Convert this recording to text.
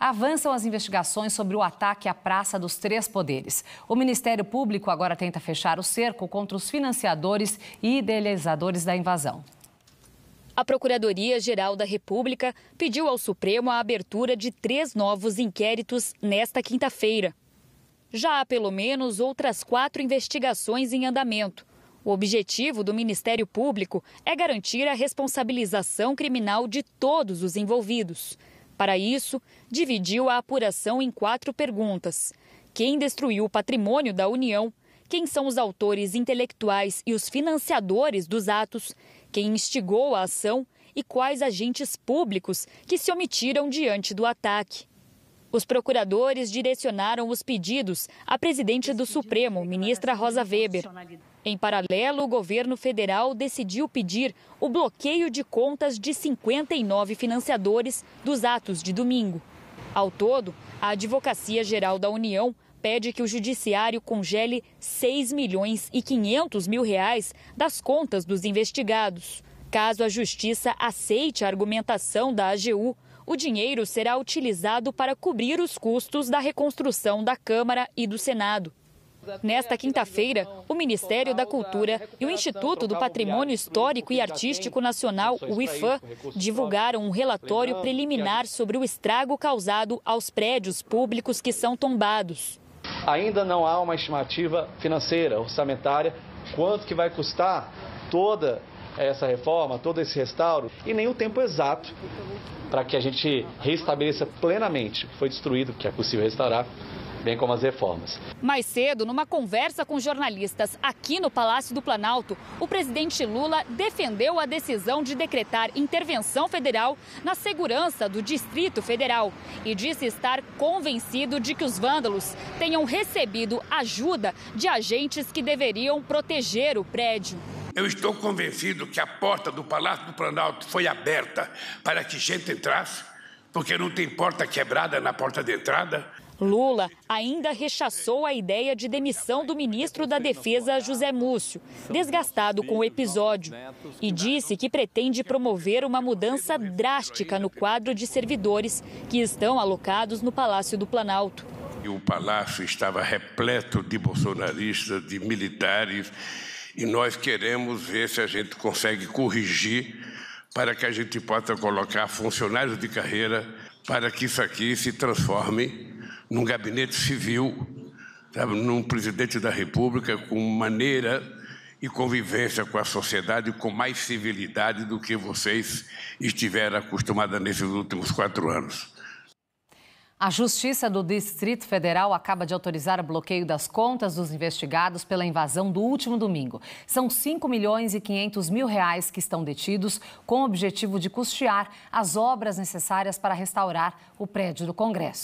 Avançam as investigações sobre o ataque à Praça dos Três Poderes. O Ministério Público agora tenta fechar o cerco contra os financiadores e idealizadores da invasão. A Procuradoria-Geral da República pediu ao Supremo a abertura de três novos inquéritos nesta quinta-feira. Já há pelo menos outras quatro investigações em andamento. O objetivo do Ministério Público é garantir a responsabilização criminal de todos os envolvidos. Para isso, dividiu a apuração em quatro perguntas: quem destruiu o patrimônio da União, quem são os autores intelectuais e os financiadores dos atos, quem instigou a ação e quais agentes públicos que se omitiram diante do ataque. Os procuradores direcionaram os pedidos à presidente do Supremo, ministra Rosa Weber. Em paralelo, o governo federal decidiu pedir o bloqueio de contas de 59 financiadores dos atos de domingo. Ao todo, a Advocacia Geral da União pede que o judiciário congele 6 milhões e 500 mil reais das contas dos investigados. Caso a justiça aceite a argumentação da AGU, o dinheiro será utilizado para cobrir os custos da reconstrução da Câmara e do Senado. Nesta quinta-feira, o Ministério da Cultura e o Instituto do Patrimônio Histórico e Artístico Nacional, o IFAM, divulgaram um relatório preliminar sobre o estrago causado aos prédios públicos que são tombados. Ainda não há uma estimativa financeira, orçamentária, quanto que vai custar toda essa reforma, todo esse restauro, e nem o tempo exato para que a gente restabeleça plenamente o que foi destruído, que é possível restaurar, bem como as reformas. Mais cedo, numa conversa com jornalistas aqui no Palácio do Planalto, o presidente Lula defendeu a decisão de decretar intervenção federal na segurança do Distrito Federal e disse estar convencido de que os vândalos tenham recebido ajuda de agentes que deveriam proteger o prédio. Eu estou convencido que a porta do Palácio do Planalto foi aberta para que gente entrasse, porque não tem porta quebrada na porta de entrada. Lula ainda rechaçou a ideia de demissão do ministro da Defesa, José Múcio, desgastado com o episódio, e disse que pretende promover uma mudança drástica no quadro de servidores que estão alocados no Palácio do Planalto. E o palácio estava repleto de bolsonaristas, de militares e nós queremos ver se a gente consegue corrigir para que a gente possa colocar funcionários de carreira para que isso aqui se transforme num gabinete civil, sabe, num presidente da República com maneira e convivência com a sociedade com mais civilidade do que vocês estiveram acostumados nesses últimos quatro anos. A Justiça do Distrito Federal acaba de autorizar o bloqueio das contas dos investigados pela invasão do último domingo. São 5 milhões e 500 mil reais que estão detidos com o objetivo de custear as obras necessárias para restaurar o prédio do Congresso.